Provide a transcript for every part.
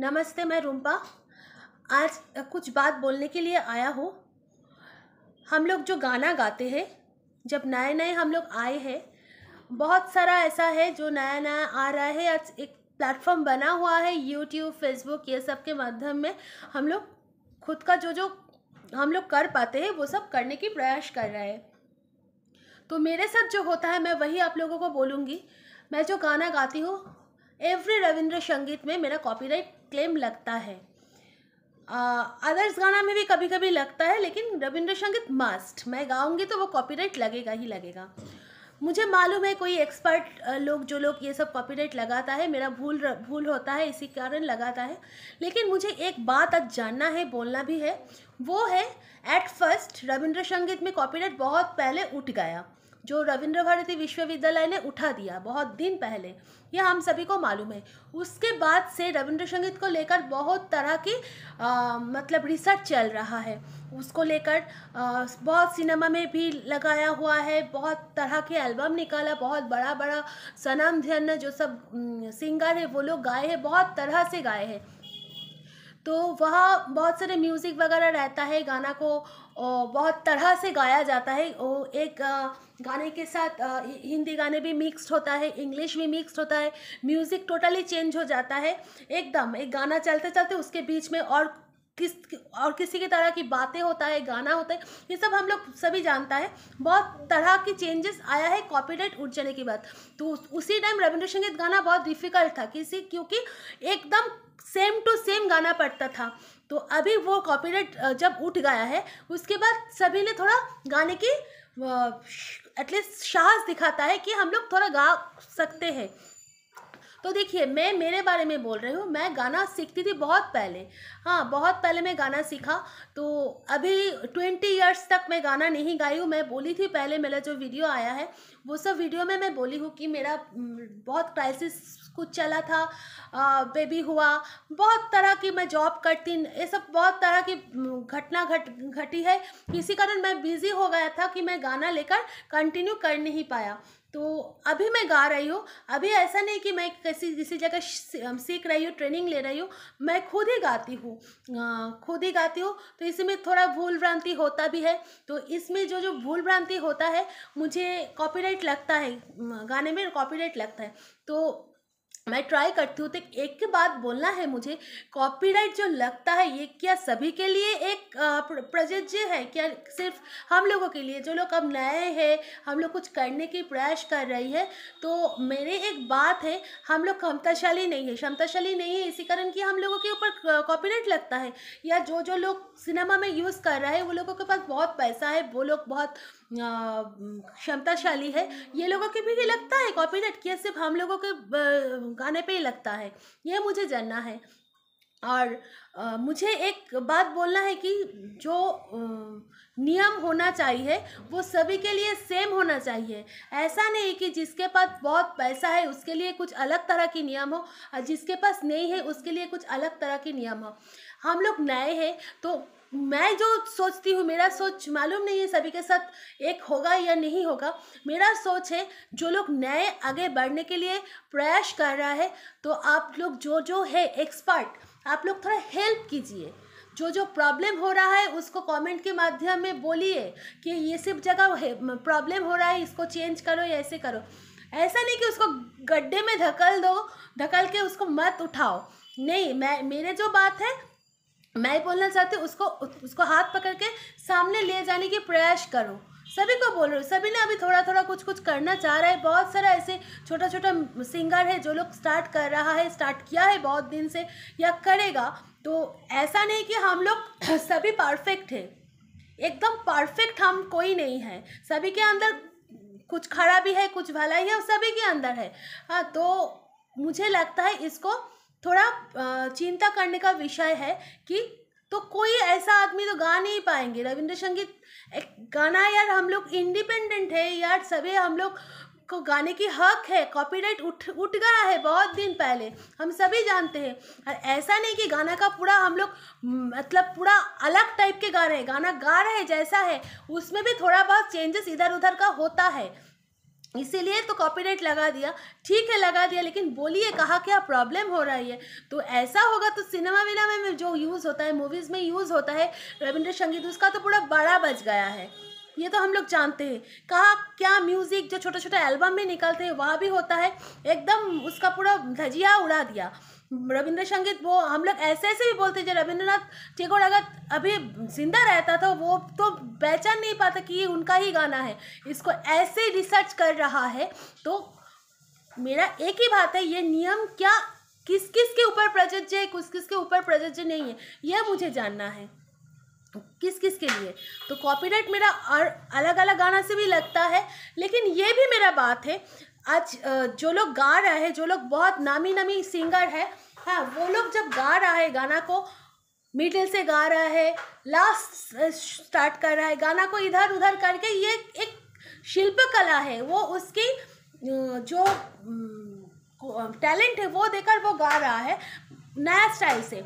नमस्ते मैं रूम्पा आज कुछ बात बोलने के लिए आया हूँ हम लोग जो गाना गाते हैं जब नए नए हम लोग आए हैं बहुत सारा ऐसा है जो नया नया आ रहा है आज एक प्लेटफॉर्म बना हुआ है यूट्यूब फेसबुक ये सब के माध्यम में हम लोग खुद का जो जो हम लोग कर पाते हैं वो सब करने की प्रयास कर रहे हैं तो मेरे साथ जो होता है मैं वही आप लोगों को बोलूँगी मैं जो गाना गाती हूँ एवरी रविंद्र संगीत में मेरा कॉपीराइट क्लेम लगता है अदर्स गाना में भी कभी कभी लगता है लेकिन रविंद्र संगीत मस्ट मैं गाऊंगी तो वो कॉपीराइट लगेगा ही लगेगा मुझे मालूम है कोई एक्सपर्ट लोग जो लोग ये सब कॉपीराइट लगाता है मेरा भूल भूल होता है इसी कारण लगाता है लेकिन मुझे एक बात आज जानना है बोलना भी है वो है एट फर्स्ट रविंद्र संगीत में कॉपीराइट बहुत पहले उठ गया जो रविंद्र भारती विश्वविद्यालय ने उठा दिया बहुत दिन पहले यह हम सभी को मालूम है उसके बाद से रविंद्र संगीत को लेकर बहुत तरह की आ, मतलब रिसर्च चल रहा है उसको लेकर बहुत सिनेमा में भी लगाया हुआ है बहुत तरह के एल्बम निकाला बहुत बड़ा बड़ा सनम धन जो सब सिंगर है वो लोग गाए हैं बहुत तरह से गाए हैं तो वह बहुत सारे म्यूज़िक वगैरह रहता है गाना को बहुत तरह से गाया जाता है वो एक गाने के साथ हिंदी गाने भी मिक्स्ड होता है इंग्लिश भी मिक्स्ड होता है म्यूज़िक टोटली चेंज हो जाता है एकदम एक गाना चलते चलते उसके बीच में और किस और किसी की तरह की बातें होता है गाना होता है ये सब हम लोग सभी जानता है बहुत तरह की चेंजेस आया है कॉपीराइट उठ जाने के बाद तो उसी टाइम रविंद्र संगीत गाना बहुत डिफिकल्ट था किसी क्योंकि एकदम सेम टू सेम गाना पड़ता था तो अभी वो कॉपीराइट जब उठ गया है उसके बाद सभी ने थोड़ा गाने की एटलीस्ट साहस दिखाता है कि हम लोग थोड़ा गा सकते हैं तो देखिए मैं मेरे बारे में बोल रही हूँ मैं गाना सीखती थी बहुत पहले हाँ बहुत पहले मैं गाना सीखा तो अभी ट्वेंटी इयर्स तक मैं गाना नहीं गाई हूँ मैं बोली थी पहले मेरा जो वीडियो आया है वो सब वीडियो में मैं बोली हूँ कि मेरा बहुत क्राइसिस कुछ चला था बेबी हुआ बहुत तरह की मैं जॉब करती ये सब बहुत तरह की घटना घट घटी है इसी कारण मैं बिज़ी हो गया था कि मैं गाना लेकर कंटिन्यू कर नहीं पाया तो अभी मैं गा रही हूँ अभी ऐसा नहीं कि मैं किसी किसी जगह सीख रही हूँ ट्रेनिंग ले रही हूँ मैं खुद ही गाती हूँ खुद ही गाती हूँ तो इसमें थोड़ा भूल भ्रांति होता भी है तो इसमें जो जो भूल भ्रांति होता है मुझे कॉपीराइट लगता है गाने में कॉपीराइट लगता है तो मैं ट्राई करती हूँ तो एक के बाद बोलना है मुझे कॉपीराइट जो लगता है ये क्या सभी के लिए एक प्रजज्य है क्या सिर्फ हम लोगों के लिए जो लोग अब नए हैं हम लोग कुछ करने की प्रयास कर रही है तो मेरे एक बात है हम लोग क्षमताशाली नहीं है क्षमताशाली नहीं है इसी कारण कि हम लोगों के ऊपर कॉपीराइट लगता है या जो जो लोग सिनेमा में यूज़ कर रहे हैं वो लोगों के पास बहुत पैसा है वो लोग बहुत क्षमताशाली है ये लोगों के भी लगता है कॉपीराइट किया सिर्फ हम लोगों के गाने पे ही लगता है यह मुझे जानना है और आ, मुझे एक बात बोलना है कि जो आ, नियम होना चाहिए वो सभी के लिए सेम होना चाहिए ऐसा नहीं कि जिसके पास बहुत पैसा है उसके लिए कुछ अलग तरह की नियम हो और जिसके पास नहीं है उसके लिए कुछ अलग तरह की नियम हो हम लोग नए हैं तो मैं जो सोचती हूँ मेरा सोच मालूम नहीं है सभी के साथ एक होगा या नहीं होगा मेरा सोच है जो लोग नए आगे बढ़ने के लिए प्रयास कर रहा है तो आप लोग जो जो है एक्सपर्ट आप लोग थोड़ा हेल्प कीजिए जो जो प्रॉब्लम हो रहा है उसको कमेंट के माध्यम में बोलिए कि ये सब जगह प्रॉब्लम हो रहा है इसको चेंज करो या ऐसे करो ऐसा नहीं कि उसको गड्ढे में धकल दो धकल के उसको मत उठाओ नहीं मैं मेरे जो बात है मैं बोलना चाहती हूँ उसको उसको हाथ पकड़ के सामने ले जाने की प्रयास करो सभी को बोल रहे सभी ने अभी थोड़ा थोड़ा कुछ कुछ करना चाह रहा है बहुत सारा ऐसे छोटा छोटा सिंगर है जो लोग स्टार्ट कर रहा है स्टार्ट किया है बहुत दिन से या करेगा तो ऐसा नहीं कि हम लोग सभी परफेक्ट है एकदम परफेक्ट हम कोई नहीं है सभी के अंदर कुछ खराबी है कुछ भलाई है सभी के अंदर है हाँ तो मुझे लगता है इसको थोड़ा चिंता करने का विषय है कि तो कोई ऐसा आदमी तो गा नहीं पाएंगे रविंद्र संगीत एक गाना यार हम लोग इंडिपेंडेंट है यार सभी हम लोग को गाने की हक है कॉपीराइट उठ उठ गया है बहुत दिन पहले हम सभी जानते हैं और ऐसा नहीं कि गाना का पूरा हम लोग मतलब पूरा अलग टाइप के गा रहे हैं गाना गा रहे हैं जैसा है उसमें भी थोड़ा बहुत चेंजेस इधर उधर का होता है इसीलिए तो कॉपीराइट लगा दिया ठीक है लगा दिया लेकिन बोलिए कहा क्या प्रॉब्लम हो रही है तो ऐसा होगा तो सिनेमा विना में जो यूज़ होता है मूवीज़ में यूज़ होता है रविंद्र संगीत उसका तो पूरा बड़ा बज गया है ये तो हम लोग जानते हैं कहा क्या म्यूज़िक जो छोटा छोटा एल्बम में निकलते हैं वहाँ भी होता है एकदम उसका पूरा धजिया उड़ा दिया रविंद्र संगीत वो हम लोग ऐसे ऐसे भी बोलते जो रविंद्रनाथ टेगोर अगर अभी जिंदा रहता था वो तो पहचान नहीं पाता कि ये उनका ही गाना है इसको ऐसे रिसर्च कर रहा है तो मेरा एक ही बात है ये नियम क्या किस किस के ऊपर प्रजोज्य है किस किस के ऊपर प्रजोज्य नहीं है यह मुझे जानना है किस किस के लिए तो कॉपीराइट मेरा और अलग अलग गाना से भी लगता है लेकिन ये भी मेरा बात है आज जो लोग गा रहे हैं जो लोग बहुत नामी नामी सिंगर है हाँ वो लोग जब गा रहा है गाना को मिडिल से गा रहा है लास्ट स्टार्ट कर रहा है गाना को इधर उधर करके ये एक शिल्प कला है वो उसकी जो टैलेंट है वो देकर वो गा रहा है नया स्टाइल से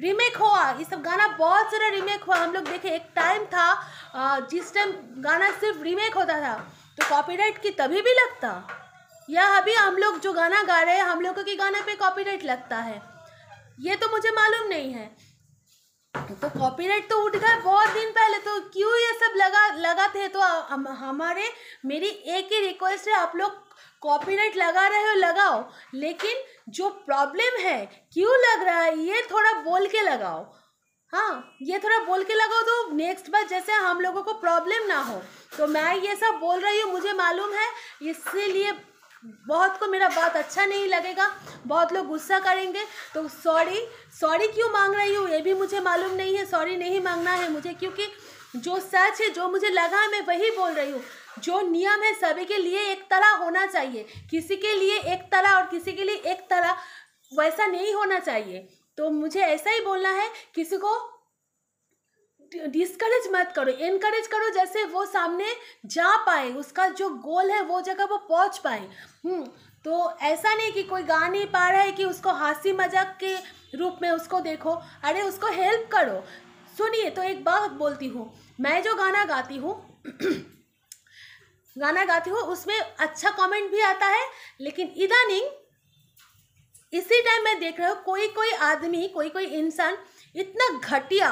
रीमेक हुआ ये सब गाना बहुत सारा रीमेक हुआ हम लोग देखे एक टाइम था जिस टाइम गाना सिर्फ रीमेक होता था तो कॉपीराइट की तभी भी लगता या अभी हम लोग जो गाना गा रहे हैं हम लोगों के गाने पे कॉपीराइट लगता है ये तो मुझे मालूम नहीं है तो कॉपीराइट तो उठ गया बहुत दिन पहले तो क्यों ये सब लगा लगा थे तो हमारे मेरी एक ही रिक्वेस्ट है आप लोग कॉपीराइट लगा रहे हो लगाओ लेकिन जो प्रॉब्लम है क्यों लग रहा है ये थोड़ा बोल के लगाओ हाँ ये थोड़ा बोल के लगाओ तो नेक्स्ट बार जैसे हम लोगों को प्रॉब्लम ना हो तो मैं ये सब बोल रही हूँ मुझे मालूम है इसलिए बहुत को मेरा बात अच्छा नहीं लगेगा बहुत लोग गुस्सा करेंगे तो सॉरी सॉरी क्यों मांग रही हूँ ये भी मुझे मालूम नहीं है सॉरी नहीं मांगना है मुझे क्योंकि जो सच है जो मुझे लगा है मैं वही बोल रही हूँ जो नियम है सभी के लिए एक तरह होना चाहिए किसी के लिए एक तरह और किसी के लिए एक तरह वैसा नहीं होना चाहिए तो मुझे ऐसा ही बोलना है किसी को डिस्करेज मत करो इनकरेज करो जैसे वो सामने जा पाए उसका जो गोल है वो जगह वो पहुंच पाए हम्म, तो ऐसा नहीं कि कोई गा नहीं पा रहा है कि उसको हंसी मजाक के रूप में उसको देखो अरे उसको हेल्प करो सुनिए तो एक बात बोलती हूँ मैं जो गाना गाती हूँ गाना गाती हूँ उसमें अच्छा कमेंट भी आता है लेकिन नहीं इसी टाइम मैं देख रहा हूँ कोई कोई आदमी कोई कोई इंसान इतना घटिया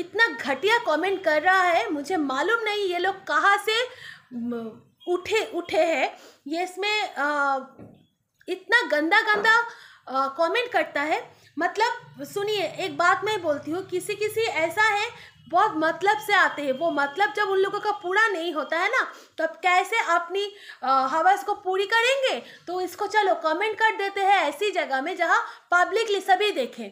इतना घटिया कमेंट कर रहा है मुझे मालूम नहीं ये लोग कहाँ से उठे उठे हैं ये इसमें इतना गंदा गंदा कमेंट करता है मतलब सुनिए एक बात मैं बोलती हूँ किसी किसी ऐसा है बहुत मतलब से आते हैं वो मतलब जब उन लोगों का पूरा नहीं होता है ना तब तो कैसे अपनी हवस को पूरी करेंगे तो इसको चलो कमेंट कर देते हैं ऐसी जगह में जहाँ पब्लिकली सभी देखें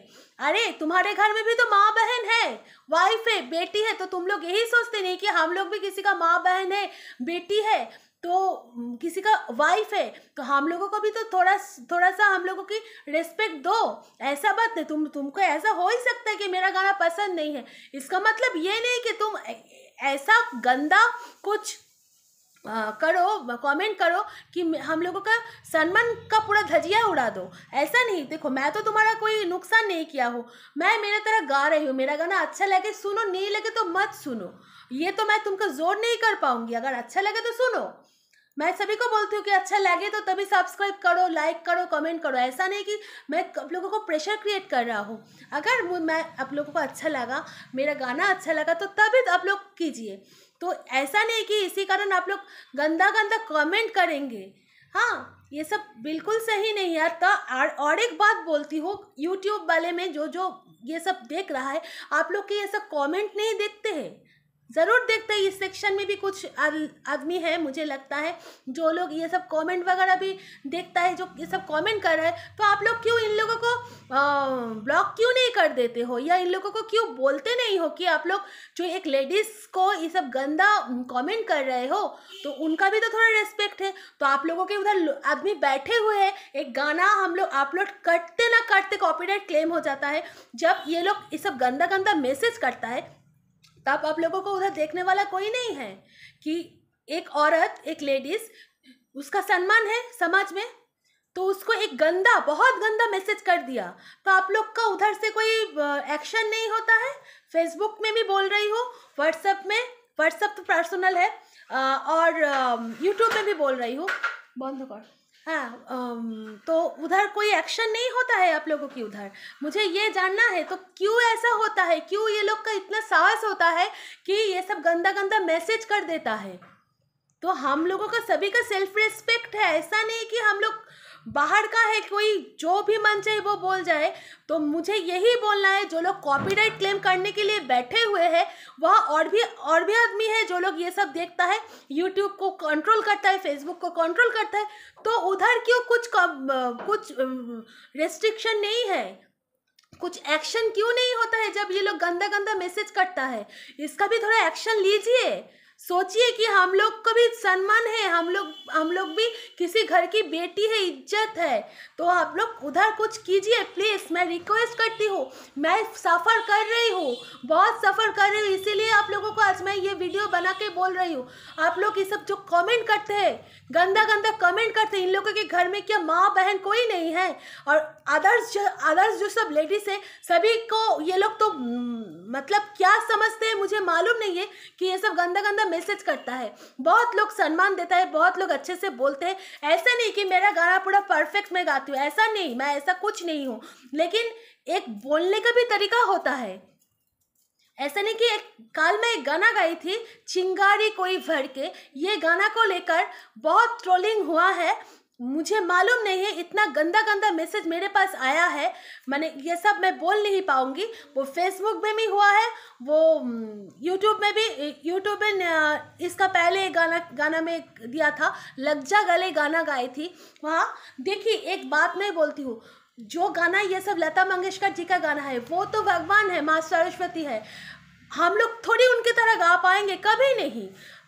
अरे तुम्हारे घर में भी तो माँ बहन है वाइफ है बेटी है तो तुम लोग यही सोचते नहीं कि हम लोग भी किसी का माँ बहन है बेटी है तो किसी का वाइफ है तो हम लोगों को भी तो थोड़ा थोड़ा सा हम लोगों की रेस्पेक्ट दो ऐसा बात नहीं तुम तुमको ऐसा हो ही सकता है कि मेरा गाना पसंद नहीं है इसका मतलब ये नहीं कि तुम ऐसा गंदा कुछ आ, करो कमेंट करो कि हम लोगों का सन्मान का पूरा धजिया उड़ा दो ऐसा नहीं देखो मैं तो तुम्हारा कोई नुकसान नहीं किया हो मैं मेरा तरह गा रही हूँ मेरा गाना अच्छा लगे सुनो नहीं लगे तो मत सुनो ये तो मैं तुमको जोर नहीं कर पाऊंगी अगर अच्छा लगे तो सुनो मैं सभी को बोलती हूँ कि अच्छा लगे तो तभी सब्सक्राइब करो लाइक करो कमेंट करो ऐसा नहीं कि मैं आप लोगों को प्रेशर क्रिएट कर रहा हूँ अगर मैं आप लोगों को अच्छा लगा मेरा गाना अच्छा लगा तो तभी तो आप लोग कीजिए तो ऐसा नहीं कि इसी कारण आप लोग गंदा गंदा कमेंट करेंगे हाँ ये सब बिल्कुल सही नहीं है तो और एक बात बोलती हूँ यूट्यूब वाले में जो जो ये सब देख रहा है आप लोग के ये सब कॉमेंट नहीं देखते हैं ज़रूर देखते हैं इस सेक्शन में भी कुछ आदमी है मुझे लगता है जो लोग ये सब कमेंट वगैरह भी देखता है जो ये सब कमेंट कर रहा है तो आप लोग क्यों इन लोगों को ब्लॉक क्यों नहीं कर देते हो या इन लोगों को क्यों बोलते नहीं हो कि आप लोग जो एक लेडीज़ को ये सब गंदा कॉमेंट कर रहे हो तो उनका भी तो थोड़ा रेस्पेक्ट है तो आप लोगों के उधर आदमी बैठे हुए हैं एक गाना हम लोग अपलोड करते ना करते कॉपी क्लेम हो जाता है जब ये लोग ये सब गंदा गंदा मैसेज करता है तब आप लोगों को उधर देखने वाला कोई नहीं है कि एक औरत एक लेडीज उसका सम्मान है समाज में तो उसको एक गंदा बहुत गंदा मैसेज कर दिया तो आप लोग का उधर से कोई एक्शन नहीं होता है फेसबुक में भी बोल रही हूँ व्हाट्सएप में व्हाट्सएप तो पर्सनल है और यूट्यूब में भी बोल रही हूँ बंद कर हाँ अम, तो उधर कोई एक्शन नहीं होता है आप लोगों की उधर मुझे ये जानना है तो क्यों ऐसा होता है क्यों ये लोग का इतना साहस होता है कि ये सब गंदा गंदा मैसेज कर देता है तो हम लोगों का सभी का सेल्फ रिस्पेक्ट है ऐसा नहीं कि हम लोग बाहर का है कोई जो भी मन चाहे वो बोल जाए तो मुझे यही बोलना है जो लोग कॉपीराइट क्लेम करने के लिए बैठे हुए हैं वह और भी और भी आदमी है जो लोग ये सब देखता है यूट्यूब को कंट्रोल करता है फेसबुक को कंट्रोल करता है तो उधर क्यों कुछ कुछ रेस्ट्रिक्शन नहीं है कुछ एक्शन क्यों नहीं होता है जब ये लोग गंदा गंदा मैसेज करता है इसका भी थोड़ा एक्शन लीजिए सोचिए कि हम लोग को भी सम्मान है हम लोग हम लोग भी किसी घर की बेटी है इज्जत है तो आप लोग उधर कुछ कीजिए प्लीज़ मैं रिक्वेस्ट करती हूँ मैं सफ़र कर रही हूँ बहुत सफ़र कर रही हूँ इसीलिए आप लोगों को आज मैं ये वीडियो बना के बोल रही हूँ आप लोग ये सब जो कमेंट करते हैं गंदा गंदा कमेंट करते हैं इन लोगों के घर में क्या माँ बहन कोई नहीं है और अदर्स जो अदर्स जो सब लेडीज़ है सभी को ये लोग तो मतलब क्या समझते हैं मुझे मालूम नहीं है कि ये सब गंदा गंदा मैसेज करता है बहुत लोग सम्मान देता है बहुत लोग अच्छे से बोलते हैं ऐसा नहीं कि मेरा गाना पूरा परफेक्ट मैं गाती हूँ ऐसा नहीं मैं ऐसा कुछ नहीं हूँ लेकिन एक बोलने का भी तरीका होता है ऐसा नहीं कि एक काल में एक गाना गाई थी चिंगारी कोई भर के ये गाना को लेकर बहुत ट्रोलिंग हुआ है मुझे मालूम नहीं है इतना गंदा गंदा मैसेज मेरे पास आया है मैंने ये सब मैं बोल नहीं पाऊँगी वो फेसबुक में भी हुआ है वो यूट्यूब में भी यूट्यूब में इसका पहले गाना गाना में दिया था लग जा गले गाना गाई थी वहाँ देखिए एक बात मैं बोलती हूँ जो गाना ये सब लता मंगेशकर जी का गाना है वो तो भगवान है माँ सरस्वती है हम लोग थोड़ी उनकी तरह गा पाएंगे कभी नहीं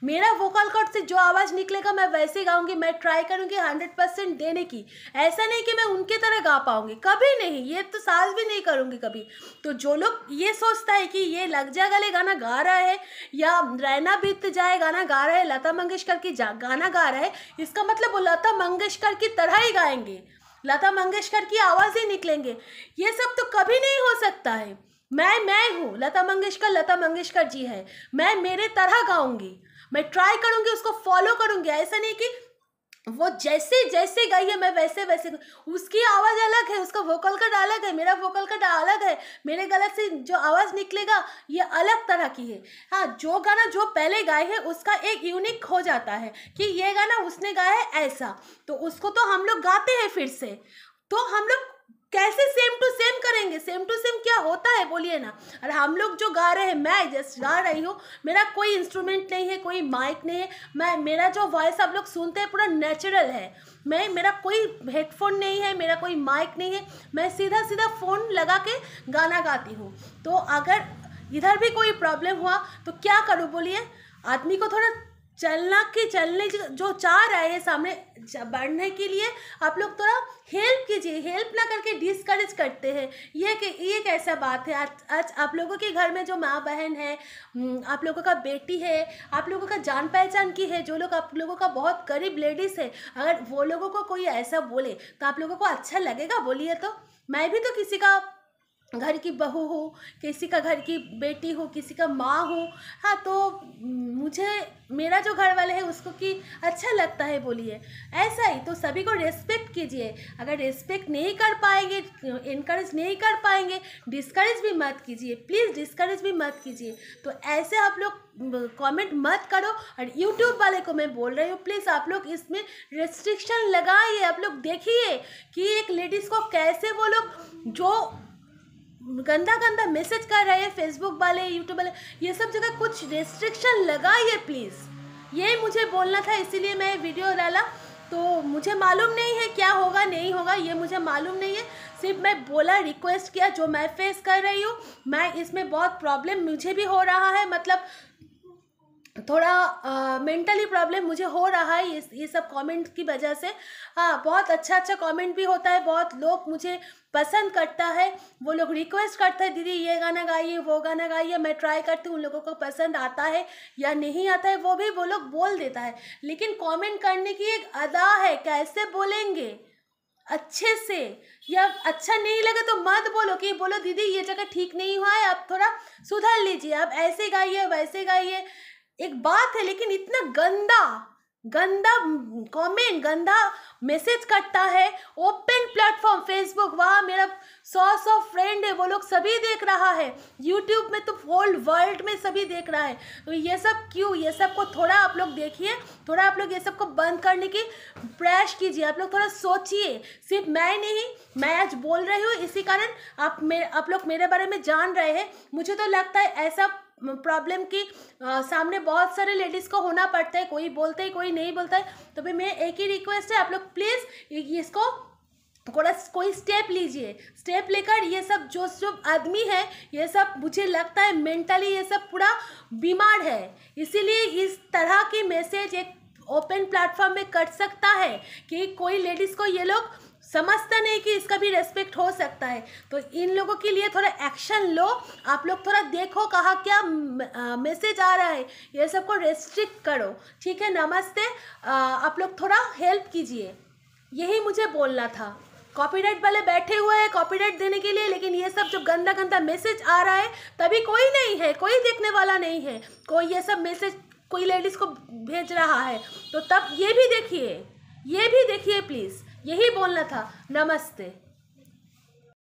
मेरा वोकल कॉर्ड से जो आवाज़ निकलेगा मैं वैसे गाऊंगी मैं ट्राई करूंगी हंड्रेड परसेंट देने की ऐसा नहीं कि मैं उनके तरह गा पाऊंगी कभी नहीं ये तो साल भी नहीं करूंगी कभी तो जो लोग ये सोचता है कि ये लग जा गले गाना गा रहा है या रैना बीत जाए गाना गा रहा है लता मंगेशकर की गाना गा रहा है इसका मतलब वो लता मंगेशकर की तरह ही गाएंगे लता मंगेशकर की आवाज़ ही निकलेंगे ये सब तो कभी नहीं हो सकता है मैं मैं हूँ लता मंगेशकर लता मंगेशकर जी हैं मैं मेरे तरह गाऊंगी मैं ट्राई करूंगी उसको फॉलो करूंगी ऐसा नहीं कि वो जैसे जैसे गई है मैं वैसे वैसे उसकी आवाज़ अलग है उसका वोकल कट अलग है मेरा वोकल कट अलग है मेरे गलत से जो आवाज़ निकलेगा ये अलग तरह की है हाँ जो गाना जो पहले गाए है उसका एक यूनिक हो जाता है कि ये गाना उसने गाया है ऐसा तो उसको तो हम लोग गाते हैं फिर से तो हम लोग कैसे सेम टू सेम करेंगे सेम टू सेम क्या होता है बोलिए ना अरे हम लोग जो गा रहे हैं मैं जस्ट गा रही हूँ मेरा कोई इंस्ट्रूमेंट नहीं है कोई माइक नहीं है मैं मेरा जो वॉइस आप लोग सुनते हैं पूरा नेचुरल है मैं मेरा कोई हेडफोन नहीं है मेरा कोई माइक नहीं है मैं सीधा सीधा फ़ोन लगा के गाना गाती हूँ तो अगर इधर भी कोई प्रॉब्लम हुआ तो क्या करूँ बोलिए आदमी को थोड़ा चलना के चलने जो चाह रहे हैं सामने बढ़ने के लिए आप लोग थोड़ा हेल्प कीजिए हेल्प ना करके डिस्करेज करते हैं ये कि ये कैसा बात है आज आज आप लोगों के घर में जो माँ बहन है आप लोगों का बेटी है आप लोगों का जान पहचान की है जो लोग आप लोगों का बहुत करीब लेडीज़ है अगर वो लोगों को कोई ऐसा बोले तो आप लोगों को अच्छा लगेगा बोलिए तो मैं भी तो किसी का घर की बहू हो किसी का घर की बेटी हो किसी का माँ हो हाँ तो मुझे मेरा जो घर वाले है उसको कि अच्छा लगता है बोलिए ऐसा ही तो सभी को रेस्पेक्ट कीजिए अगर रेस्पेक्ट नहीं कर पाएंगे इनक्रेज नहीं कर पाएंगे डिस्करेज भी मत कीजिए प्लीज़ डिस्करेज भी मत कीजिए तो ऐसे आप लोग कमेंट मत करो और यूट्यूब वाले को मैं बोल रही हूँ प्लीज़ आप लोग इसमें रेस्ट्रिक्शन लगाइए आप लोग देखिए कि एक लेडीज़ को कैसे वो लोग जो गंदा गंदा मैसेज कर रहे हैं फेसबुक वाले यूट्यूब वाले ये सब जगह कुछ रेस्ट्रिक्शन लगाइए प्लीज़ ये मुझे बोलना था इसीलिए मैं वीडियो डाला तो मुझे मालूम नहीं है क्या होगा नहीं होगा ये मुझे मालूम नहीं है सिर्फ मैं बोला रिक्वेस्ट किया जो मैं फेस कर रही हूँ मैं इसमें बहुत प्रॉब्लम मुझे भी हो रहा है मतलब थोड़ा मेंटली प्रॉब्लम मुझे हो रहा है ये ये सब कमेंट की वजह से हाँ बहुत अच्छा अच्छा कमेंट भी होता है बहुत लोग मुझे पसंद करता है वो लोग रिक्वेस्ट करते हैं दीदी ये गाना गाइए वो गाना गाइए मैं ट्राई करती हूँ उन लोगों को पसंद आता है या नहीं आता है वो भी वो लोग बोल देता है लेकिन कमेंट करने की एक अदा है कैसे बोलेंगे अच्छे से या अच्छा नहीं लगे तो मत बोलो कि बोलो दीदी ये जगह ठीक नहीं हुआ है आप थोड़ा सुधार लीजिए आप ऐसे गाइए वैसे गाइए एक बात है लेकिन इतना गंदा गंदा कमेंट गंदा मैसेज करता है ओपन प्लेटफॉर्म फेसबुक वहाँ मेरा सौ सौ फ्रेंड है वो लोग सभी देख रहा है यूट्यूब में तो होल वर्ल्ड में सभी देख रहा है तो ये सब क्यों ये सब को थोड़ा आप लोग देखिए थोड़ा आप लोग ये सब को बंद करने की प्रयास कीजिए आप लोग थोड़ा सोचिए सिर्फ मैं नहीं मैं आज बोल रही हूँ इसी कारण आप मेरे आप लोग मेरे बारे में जान रहे हैं मुझे तो लगता है ऐसा प्रॉब्लम की सामने बहुत सारे लेडीज़ को होना पड़ता है कोई बोलता है कोई नहीं बोलता है तो भाई मैं एक ही रिक्वेस्ट है आप लोग प्लीज़ इसको थोड़ा कोई स्टेप लीजिए स्टेप लेकर ये सब जो जो आदमी है ये सब मुझे लगता है मेंटली ये सब पूरा बीमार है इसीलिए इस तरह की मैसेज एक ओपन प्लेटफॉर्म में कर सकता है कि कोई लेडीज़ को ये लोग समझता नहीं कि इसका भी रेस्पेक्ट हो सकता है तो इन लोगों के लिए थोड़ा एक्शन लो आप लोग थोड़ा देखो कहाँ क्या मैसेज आ रहा है ये सबको रेस्ट्रिक्ट करो ठीक है नमस्ते आ, आप लोग थोड़ा हेल्प कीजिए यही मुझे बोलना था कॉपीराइट वाले बैठे हुए हैं कॉपीराइट देने के लिए लेकिन ये सब जब गंदा गंदा मैसेज आ रहा है तभी कोई नहीं है कोई देखने वाला नहीं है कोई ये सब मैसेज कोई लेडीज़ को भेज रहा है तो तब ये भी देखिए ये भी देखिए प्लीज़ यही बोलना था नमस्ते